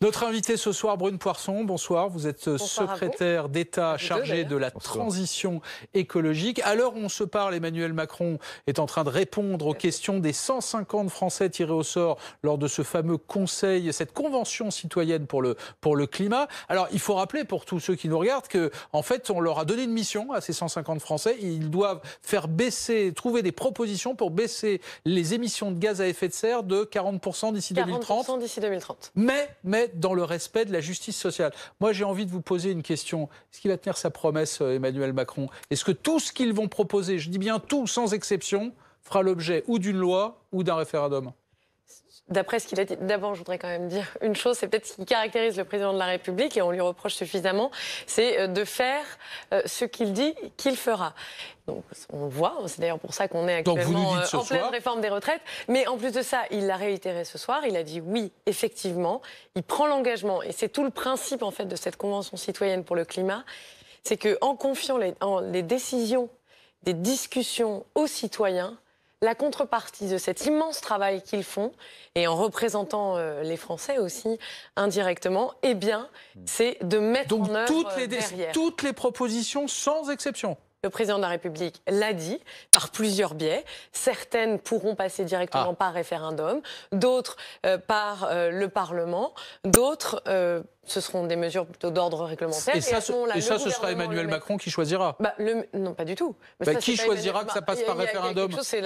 Notre invité ce soir, Brune Poisson, bonsoir. Vous êtes euh, secrétaire d'État chargé de la transition écologique. À l'heure où on se parle, Emmanuel Macron est en train de répondre aux questions des 150 Français tirés au sort lors de ce fameux conseil, cette convention citoyenne pour le, pour le climat. Alors, il faut rappeler pour tous ceux qui nous regardent que, en fait, on leur a donné une mission à ces 150 Français. Ils doivent faire baisser, trouver des propositions pour baisser les émissions de gaz à effet de serre de 40% d'ici 2030. 40% d'ici 2030. Mais, mais, dans le respect de la justice sociale. Moi, j'ai envie de vous poser une question. Est-ce qu'il va tenir sa promesse, euh, Emmanuel Macron Est-ce que tout ce qu'ils vont proposer, je dis bien tout, sans exception, fera l'objet ou d'une loi ou d'un référendum d'après ce qu'il a dit. D'abord, je voudrais quand même dire une chose, c'est peut-être ce qui caractérise le président de la République, et on lui reproche suffisamment, c'est euh, de faire euh, ce qu'il dit qu'il fera. Donc, on voit, c'est d'ailleurs pour ça qu'on est actuellement euh, en pleine réforme des retraites. Mais en plus de ça, il l'a réitéré ce soir, il a dit oui, effectivement, il prend l'engagement, et c'est tout le principe en fait de cette Convention citoyenne pour le climat, c'est qu'en confiant les, les décisions des discussions aux citoyens, la contrepartie de cet immense travail qu'ils font, et en représentant euh, les Français aussi indirectement, eh bien, hmm. c'est de mettre en œuvre toutes euh, les, toutes les propositions, sans exception. Le président de la République l'a dit par plusieurs biais. Certaines pourront passer directement ah. par référendum, d'autres euh, par le Parlement, d'autres ce seront des mesures plutôt d'ordre réglementaire. Et, ça, ce, sera Emmanuel Macron qui choisira bah, le, Non, pas du tout. Bah, qui choisira que ça passe par référendum C'est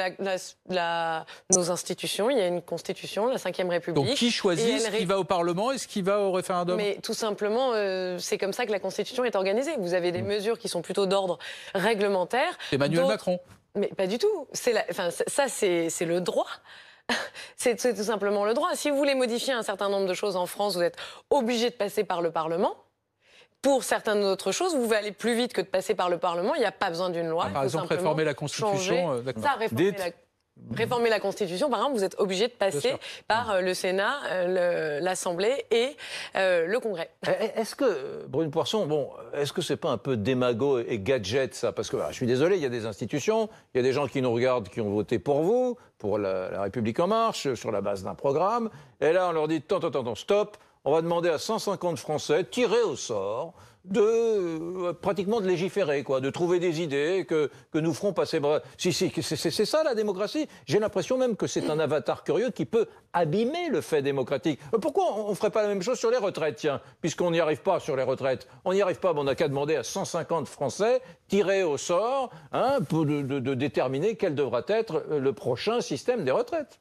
nos institutions, il y a une constitution, la Ve République. Donc qui choisit ce qui va au Parlement et ce qui va au référendum Mais tout simplement, euh, c'est comme ça que la constitution est organisée. Vous avez des hmm. mesures qui sont plutôt d'ordre réglementaire. Emmanuel Macron mais pas du tout. la... ça, c'est le droit. c'est tout simplement le droit. Si vous voulez modifier un certain nombre de choses en France, vous êtes obligé de passer par le Parlement pour certaines autres choses, vous pouvez aller plus vite que de passer par le Parlement. Il n'y a pas besoin d'une loi. Ah, par exemple, réformer la Constitution. Euh, ça, réformer la réformer la Constitution, par exemple, vous êtes obligé de passer par euh, le Sénat, euh, l'Assemblée et euh, le Congrès. Eh, eh, est-ce que, Brune Poisson, bon, est-ce que c'est pas un peu démago et gadget, ça Parce que, bah, je suis désolé, il y a des institutions, il y a des gens qui nous regardent, qui ont voté pour vous, pour la, République En Marche, sur la base d'un programme, et là, on leur dit, tant, tant, tant, stop, on va demander à 150 Français, tirés au sort, de euh, pratiquement de légiférer, quoi, de trouver des idées que, nous ferons passer. Si, si, c'est ça la démocratie. J'ai l'impression même que c'est un avatar curieux qui peut abîmer le fait démocratique. Euh, pourquoi on ne ferait pas la même chose sur les retraites, tiens, puisqu'on n'y arrive pas sur les retraites On n'y arrive pas, on n'a qu'à demander à 150 Français, tirés au sort, hein, de, déterminer quel devra être le prochain système des retraites.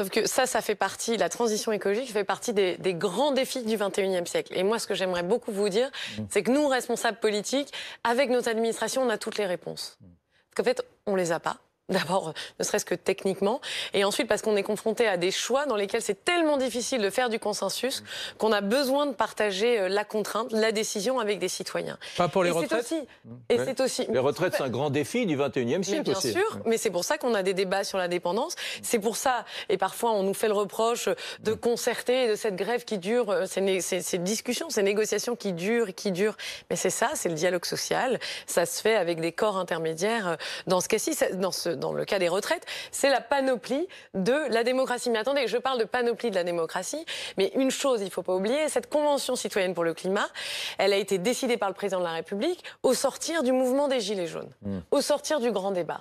Sauf que ça, ça fait partie, la transition écologique fait partie des, grands défis du 21e siècle. Et moi, ce que j'aimerais beaucoup vous dire, mmh. c'est que nous, responsables politiques, avec nos administrations, on a toutes les réponses. Mmh. Parce qu'en fait, on les a pas. D'abord, euh, ne serait-ce que techniquement, et ensuite parce qu'on est confronté à des choix dans lesquels c'est tellement difficile de faire du consensus mm. qu'on a besoin de partager euh, la contrainte, la décision avec des citoyens. Pas pour les retraites. Aussi, mm. et c'est aussi. Les retraites, c'est un grand défi du 21e siècle. Mais bien sûr, mais c'est pour ça qu'on a des débats sur la dépendance. Mm. C'est pour ça, et parfois on nous fait le reproche de concerter, de cette grève qui dure, euh, ces, discussions, ces négociations qui durent, qui durent. Mais c'est ça, c'est le dialogue social. Ça se fait avec des corps intermédiaires. Dans ce cas-ci, dans ce dans le cas des retraites, c'est la panoplie de la démocratie. Mais attendez, je parle de panoplie de la démocratie, mais une chose, il ne faut pas oublier, cette Convention citoyenne pour le climat, elle a été décidée par le président de la République au sortir du mouvement des Gilets jaunes, mmh. au sortir du grand débat.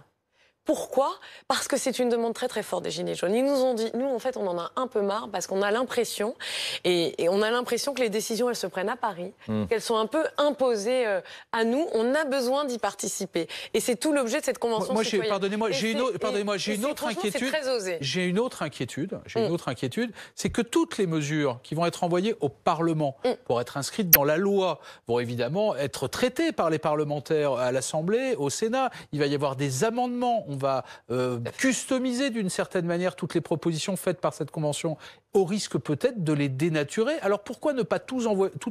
Pourquoi Parce que c'est une demande très très forte des Gilets jaunes. Ils nous ont dit, nous en fait on en a un peu marre parce qu'on a l'impression, et, on a l'impression que les décisions elles se prennent à Paris, hmm. qu'elles sont un peu imposées euh, à nous, on a besoin d'y participer. Et c'est tout l'objet de cette convention moi, Pardonnez-moi, j'ai une, pardonnez-moi, j'ai une, autre inquiétude. J'ai une autre inquiétude, j'ai une autre inquiétude, c'est que toutes les mesures qui vont être envoyées au Parlement hmm. pour être inscrites dans la loi vont évidemment être traitées par les parlementaires à l'Assemblée, au Sénat. Il va y avoir des amendements. On va euh, customiser d'une certaine manière toutes les propositions faites par cette convention, au risque peut-être de les dénaturer. Alors pourquoi ne pas tout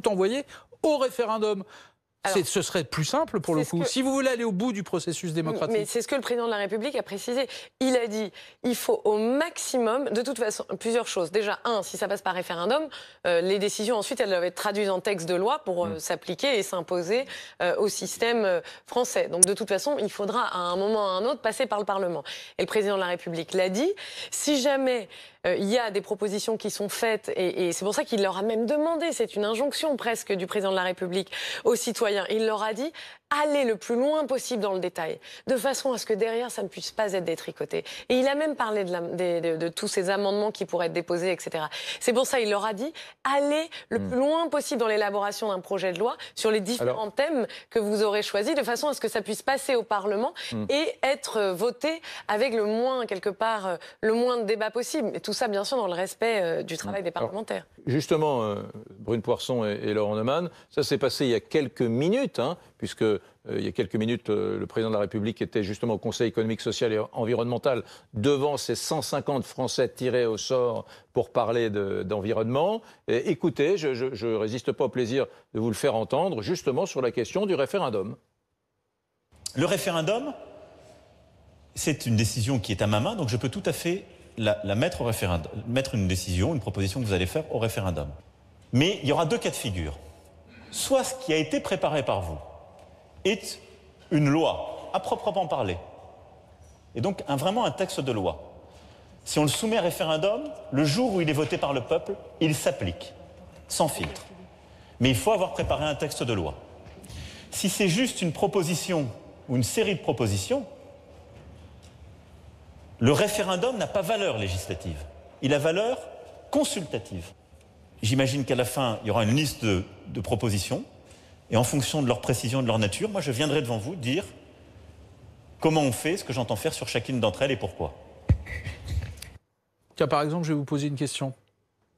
envoyer au référendum ce serait plus simple pour le coup. Si vous voulez aller au bout du processus démocratique. Mais c'est ce que le président de la République a précisé. Il a dit il faut au maximum, de toute façon, plusieurs choses. Déjà, un, si ça passe par référendum, euh, les décisions ensuite, elles doivent être traduites en texte de loi pour euh, mm. s'appliquer et s'imposer euh, au système français. Donc de toute façon, il faudra à un moment ou à un autre passer par le Parlement. Et le président de la République l'a dit. Si jamais il y a des propositions qui sont faites, et, et c'est pour ça qu'il leur a même demandé, c'est une injonction presque du président de la République aux citoyens il leur a dit aller le plus loin possible dans le détail, de façon à ce que derrière, ça ne puisse pas être détricoté. Et il a même parlé de, tous ces amendements qui pourraient être déposés, etc. C'est pour ça, il leur a dit, allez le hmm. plus loin possible dans l'élaboration d'un projet de loi sur les différents thèmes que vous aurez choisis, de façon à ce que ça puisse passer au Parlement hmm. et être euh, voté avec le moins, quelque part, euh, le moins de débats possible. Et tout ça, bien sûr, dans le respect euh, du travail hmm. des parlementaires. justement, Brune Poisson et, et Laurent Neumann, ça s'est passé il y a quelques minutes. Hein puisque euh, il y a quelques minutes, euh, le président de la République était justement au Conseil économique, social et environnemental devant ces 150 Français tirés au sort pour parler d'environnement. écoutez, je ne résiste pas au plaisir de vous le faire entendre, justement sur la question du référendum. Le référendum, c'est une décision qui est à ma main, donc je peux tout à fait la, la mettre au référendum, mettre une décision, une proposition que vous allez faire au référendum. Mais il y aura deux cas de figure. Soit ce qui a été préparé par vous, est une loi, à proprement parler. Et donc vraiment un texte de loi. Si on le soumet à référendum, le jour où il est voté par le peuple, il s'applique, sans filtre. Mais il faut avoir préparé un texte de loi. Si c'est juste une proposition ou une série de propositions, le référendum n'a pas valeur législative, il a valeur consultative. J'imagine qu'à la fin, il y aura une liste de propositions et en fonction de leur précision, de leur nature, moi je viendrai devant vous dire comment on fait, ce que j'entends faire sur chacune d'entre elles et pourquoi. Tiens, par exemple, je vais vous poser une question.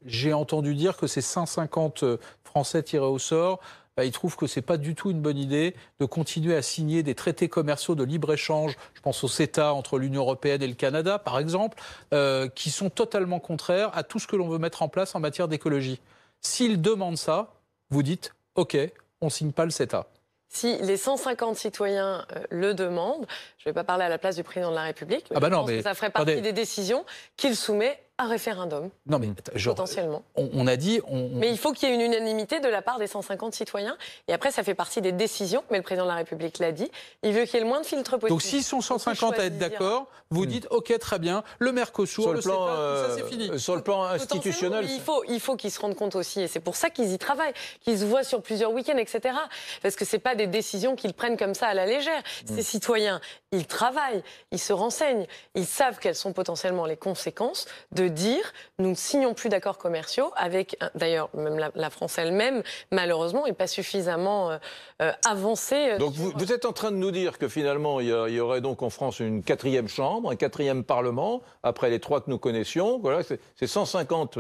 J'ai entendu dire que ces 150 euh, Français tirés au sort, bah, ils trouvent que ce n'est pas du tout une bonne idée de continuer à signer des traités commerciaux de libre-échange, je pense au CETA entre l'Union européenne et le Canada, par exemple, euh, qui sont totalement contraires à tout ce que l'on veut mettre en place en matière d'écologie. S'ils demandent ça, vous dites, OK, on signe pas le CETA. Si les 150 citoyens euh, le demandent, je ne vais pas parler à la place du président de la République, mais ah bah ça ferait partie des décisions qu'il soumet un référendum. Non, mais potentiellement. On, a dit. mais il faut qu'il y ait une unanimité de la part des 150 citoyens. Et après, ça fait partie des décisions. Mais le président de la République l'a dit. Il veut qu'il y ait le moins de filtres possible. Donc, s'ils sont 150 à être d'accord, vous hmm. dites OK, très bien. Le Mercosur, sur le, plan, ça euh, c'est fini. Sur le plan institutionnel, il faut, il faut qu'ils se rendent compte aussi. Et c'est pour ça qu'ils y travaillent, qu'ils se voient sur plusieurs week-ends, etc. Parce que c'est pas des décisions qu'ils prennent comme ça à la légère. Hmm. Ces citoyens, ils travaillent, ils se renseignent, ils savent quelles sont potentiellement les conséquences de dire nous ne signons plus d'accords commerciaux avec, d'ailleurs, même la, France elle-même, malheureusement, n'est pas suffisamment euh, euh, avancée. Euh, donc vous, êtes en train de nous dire que finalement, il y, aurait donc en France une quatrième chambre, un quatrième parlement, après les trois que nous connaissions. Voilà, c'est 150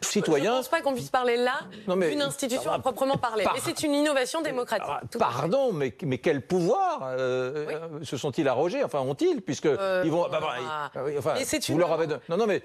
citoyens. Je ne pense pas qu'on puisse parler là d'une institution à proprement parler. Mais c'est une innovation démocratique. pardon, mais, mais quel pouvoir se sont-ils arrogés Enfin, ont-ils Puisque ils vont. Bah, bah, ah. enfin, vous leur avez. Non, non, mais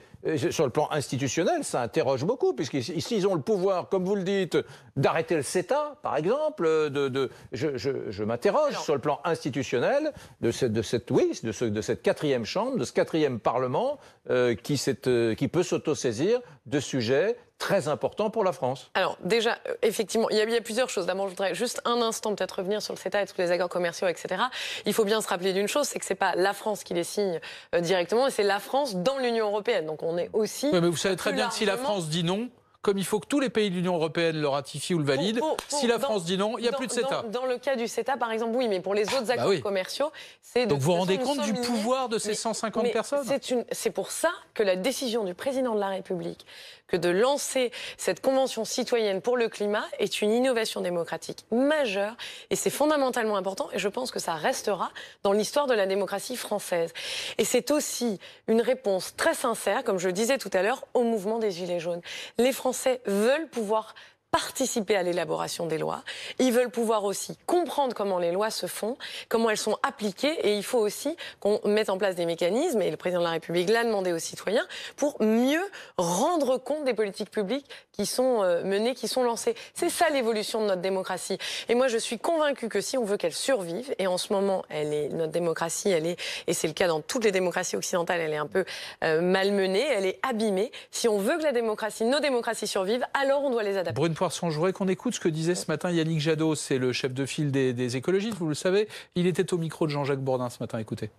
sur le plan institutionnel, ça interroge beaucoup, puisqu'ils ont le pouvoir, comme vous le dites, d'arrêter le CETA, par exemple. Euh, de, je, m'interroge sur le plan institutionnel de cette, de cette, oui, de, de cette quatrième chambre, de ce quatrième parlement euh, qui, euh, qui peut s'autosaisir de sujets très important pour la France. Alors déjà, euh, effectivement, il y, a, plusieurs choses. D'abord, je voudrais juste un instant peut-être revenir sur le CETA et tous les accords commerciaux, etc. Il faut bien se rappeler d'une chose, c'est que ce n'est pas la France qui les signe euh, directement, c'est la France dans l'Union européenne. Donc on est aussi. mais vous savez très bien que si la France dit non, comme il faut que tous les pays de l'Union européenne le ratifient ou le valident. Oh, oh, oh, si la France dit non, il n'y a plus de CETA. Dans, le cas du CETA, par exemple, oui, mais pour les autres ah, bah accords commerciaux, c'est... Donc vous vous rendez compte du pouvoir de ces 150 personnes C'est pour ça que la décision du président de la République que de lancer cette convention citoyenne pour le climat est une innovation démocratique majeure et c'est fondamentalement important et je pense que ça restera dans l'histoire de la démocratie française. Et c'est aussi une réponse très sincère, comme je le disais tout à l'heure, au mouvement des Gilets jaunes. Les Français Français veulent pouvoir participer à l'élaboration des lois. Ils veulent pouvoir aussi comprendre comment les lois se font, comment elles sont appliquées. Et il faut aussi qu'on mette en place des mécanismes, et le président de la République l'a demandé aux citoyens, pour mieux rendre compte des politiques publiques qui sont euh, menées, qui sont lancées. C'est ça l'évolution de notre démocratie. Et moi, je suis convaincue que si on veut qu'elle survive, et en ce moment, elle est, notre démocratie, elle est, et c'est le cas dans toutes les démocraties occidentales, elle est un peu euh, malmenée, elle est abîmée. Si on veut que la démocratie, nos démocraties survivent, alors on doit les adapter que Je voudrais qu'on écoute ce que disait ce matin Yannick Jadot, c'est le chef de file des, écologistes, vous le savez. Il était au micro de Jean-Jacques Bourdin ce matin, écoutez.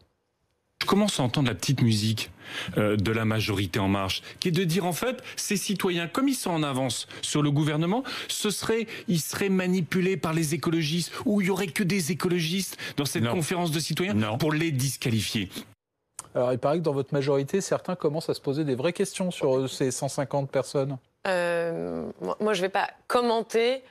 Je commence à entendre la petite musique euh, de la majorité en marche, qui est de dire en fait, ces citoyens, comme ils sont en avance sur le gouvernement, ce serait, ils seraient manipulés par les écologistes, ou il y aurait que des écologistes dans cette conférence de citoyens pour les disqualifier. Alors il paraît que dans votre majorité, certains commencent à se poser des vraies questions sur euh, ces 150 personnes. Euh, moi, je ne vais pas commenter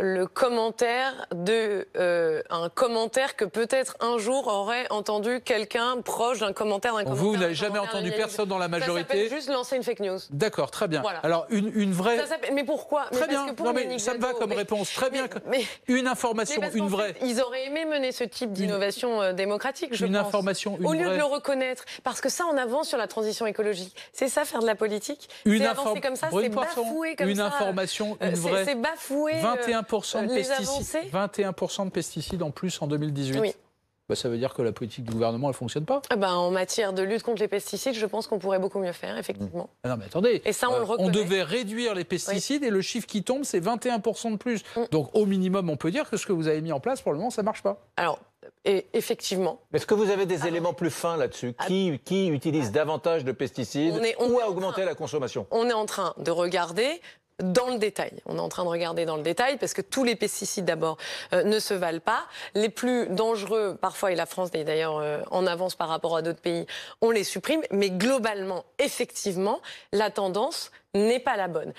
le commentaire de euh, un commentaire que peut-être un jour aurait entendu quelqu'un proche d'un commentaire d'un Vous, vous n'avez jamais entendu personne dans la majorité. Ça juste lancer une fake news. D'accord, très bien. Alors une, une vraie. mais pourquoi Très bien. ça me va comme réponse. Très bien. une information, une vraie. ils auraient aimé mener ce type d'innovation euh, démocratique, je une Information, une Au lieu de le reconnaître, parce que ça, on avance sur la transition écologique. C'est ça faire de la politique. Une avancer comme ça, c'est bafoué comme ça. Une information, une euh, vraie. C'est bafoué. 21 21% de euh, pesticides. 21% de pesticides en plus en 2018. Bah, ça veut dire que la politique du gouvernement, elle ne fonctionne pas. Ah bah, en matière de lutte contre les pesticides, je pense qu'on pourrait beaucoup mieux faire, effectivement. Mmh. Ah non, mais attendez. Et ça, on, le euh, reconnaît. on devait réduire les pesticides et le chiffre qui tombe, c'est 21% de plus. Mmh. Donc, au minimum, on peut dire que ce que vous avez mis en place, pour le moment, ça ne marche pas. Alors, et effectivement. Est-ce que vous avez des ah éléments plus fins là-dessus qui, utilise davantage de pesticides on ou a augmenté la consommation On est en train de regarder dans le détail. On est en train de regarder dans le détail parce que tous les pesticides d'abord euh, ne se valent pas. Les plus dangereux, parfois, et la France est d'ailleurs euh, en avance par rapport à d'autres pays, on les supprime. Mais globalement, effectivement, la tendance n'est pas la bonne.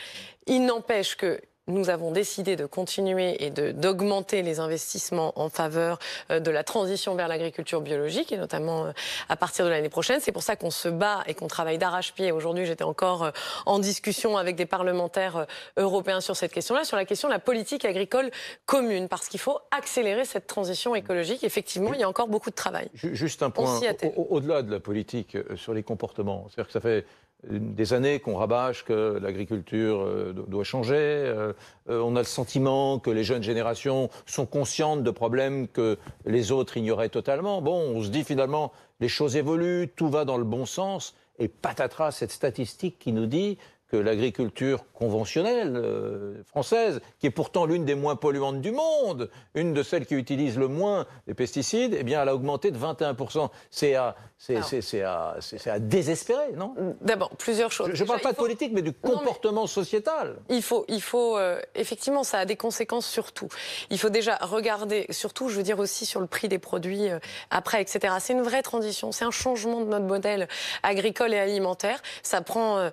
Il n'empêche que nous avons décidé de continuer et d'augmenter les investissements en faveur euh, de la transition vers l'agriculture biologique, et notamment euh, à partir de l'année prochaine. C'est pour ça qu'on se bat et qu'on travaille d'arrache-pied. Aujourd'hui, j'étais encore euh, en discussion avec des parlementaires européens sur cette question-là, sur la question de la politique agricole commune, parce qu'il faut accélérer cette transition écologique. Effectivement, il y a encore beaucoup de travail. Juste un point, au-delà de la politique, sur les comportements. C'est-à-dire que ça fait des années qu'on rabâche que l'agriculture euh, doit changer. Euh, euh, on a le sentiment que les jeunes générations sont conscientes de problèmes que les autres ignoraient totalement. Bon, on se dit finalement, les choses évoluent, tout va dans le bon sens. Et patatras, cette statistique qui nous dit que l'agriculture conventionnelle euh, française, qui est pourtant l'une des moins polluantes du monde, une de celles qui utilise le moins les pesticides, et eh bien, elle a augmenté de 21%. C'est à, désespérer, non D'abord, plusieurs choses. Je ne parle pas de politique, mais du comportement sociétal. Il faut, il faut euh, effectivement, ça a des conséquences sur tout. Il faut déjà regarder, surtout, je veux dire aussi sur le prix des produits euh, après, etc. C'est une vraie transition, c'est un changement de notre modèle agricole et alimentaire. Ça prend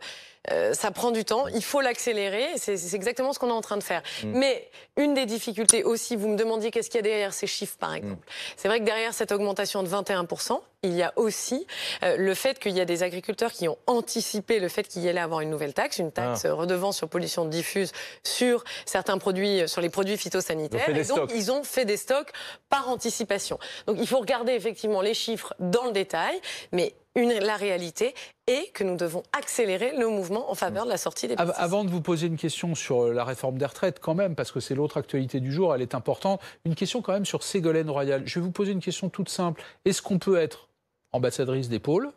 euh, ça prend du temps, il faut l'accélérer, c'est exactement ce qu'on est en train de faire. Mm. Mais une des difficultés aussi, vous me demandiez qu'est-ce qu'il y a derrière ces chiffres par exemple. Mm. C'est vrai que derrière cette augmentation de 21%, il y a aussi euh, le fait qu'il y a des agriculteurs qui ont anticipé le fait qu'il y allait avoir une nouvelle taxe, une taxe ah. redevance sur pollution diffuse sur certains produits, euh, sur les produits phytosanitaires. et donc, ils ont fait des stocks par anticipation. Donc, il faut regarder effectivement les chiffres dans le détail, mais la réalité et que nous devons accélérer le mouvement en faveur de la sortie des pesticides. Avant de vous poser une question sur euh, la réforme des retraites, quand même, parce que c'est l'autre actualité du jour, elle est importante, une question quand même sur Ségolène Royal. Je vais vous poser une question toute simple. Est-ce qu'on peut être ambassadrice des pôles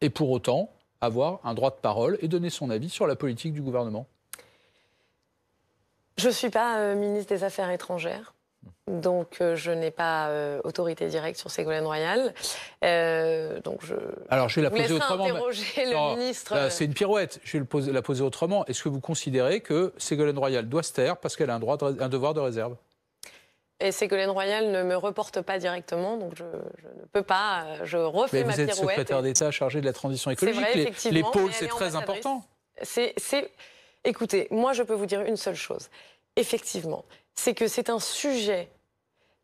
et pour autant avoir un droit de parole et donner son avis sur la politique du gouvernement Je ne suis pas euh, ministre des Affaires étrangères. Donc, euh, je n'ai pas euh, autorité directe sur Ségolène Royal. Euh, donc, je. Alors, je vais la poser autrement. Interroger le ministre. C'est une pirouette. Je vais la poser autrement. Est-ce que vous considérez que Ségolène Royal doit se taire parce qu'elle a un, droit un devoir de réserve et Ségolène Royal ne me reporte pas directement, donc je, ne peux pas. Je refais mais ma pirouette. Vous êtes secrétaire d'État chargé de la transition écologique. Vrai, les, c'est très important. C'est, écoutez, moi, je peux vous dire une seule chose. Effectivement, c'est que c'est un sujet,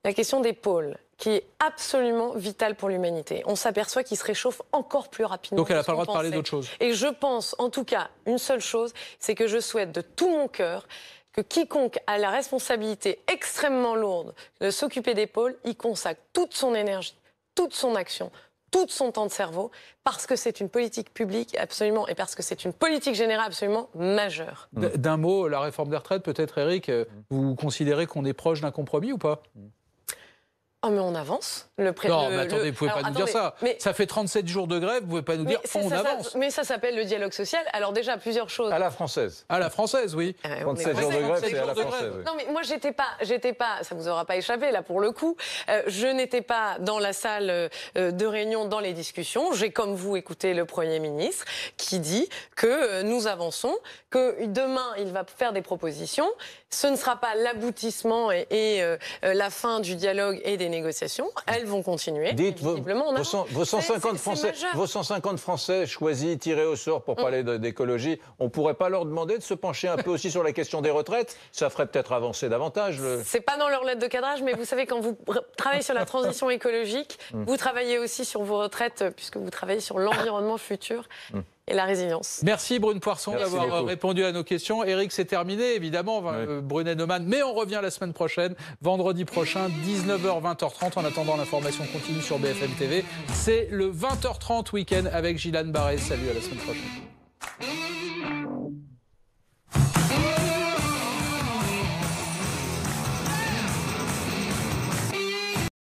la question des pôles, qui est absolument vitale pour l'humanité. On s'aperçoit qu'il se réchauffe encore plus rapidement. Donc elle n'a pas le droit de parler d'autre chose. Et je pense, en tout cas, une seule chose, c'est que je souhaite de tout mon cœur que quiconque a la responsabilité extrêmement lourde de s'occuper des pôles y consacre toute son énergie, toute son action, tout son temps de cerveau parce que c'est une politique publique absolument et parce que c'est une politique générale absolument majeure. D'un mot, la réforme des retraites, peut-être Eric, euh, vous considérez qu'on est proche d'un compromis ou pas Oh mais on avance. Le président. Non, mais attendez, vous pouvez pas nous dire ça. Ça fait 37 jours de grève, vous pouvez pas nous dire on avance. mais ça s'appelle le dialogue social. Alors déjà plusieurs choses. À la française. À la française, oui. 37 ah, jours de grève, c'est à la française. Non mais moi j'étais pas, j'étais pas, ça vous aura pas échappé là pour le coup. Euh, je n'étais pas dans la salle euh, de réunion dans les discussions. J'ai comme vous écouté le Premier ministre qui dit que euh, nous avançons, que demain il va faire des propositions ce ne sera pas l'aboutissement et, euh, la fin du dialogue et des négociations. Elles vont continuer. Dites, vos, vos, 150 Français, vos 150 Français choisis, tirés au sort pour mm. parler d'écologie, on ne pourrait pas leur demander de se pencher un peu aussi sur la question des retraites Ça ferait peut-être avancer davantage. C'est pas dans leur lettre de cadrage, mais vous savez, quand vous travaillez sur la transition écologique, mm. vous travaillez aussi sur vos retraites, puisque vous travaillez sur l'environnement futur. Mm et la résilience. Merci Brune Poisson d'avoir euh, répondu à nos questions. Eric, c'est terminé, évidemment, euh, Brune et Neumann. Mais on revient la semaine prochaine, vendredi prochain, 19h, 20h30. En attendant, l'information continue sur BFM TV. C'est le 20h30 week-end avec Gilane Barré. Salut, à la semaine prochaine.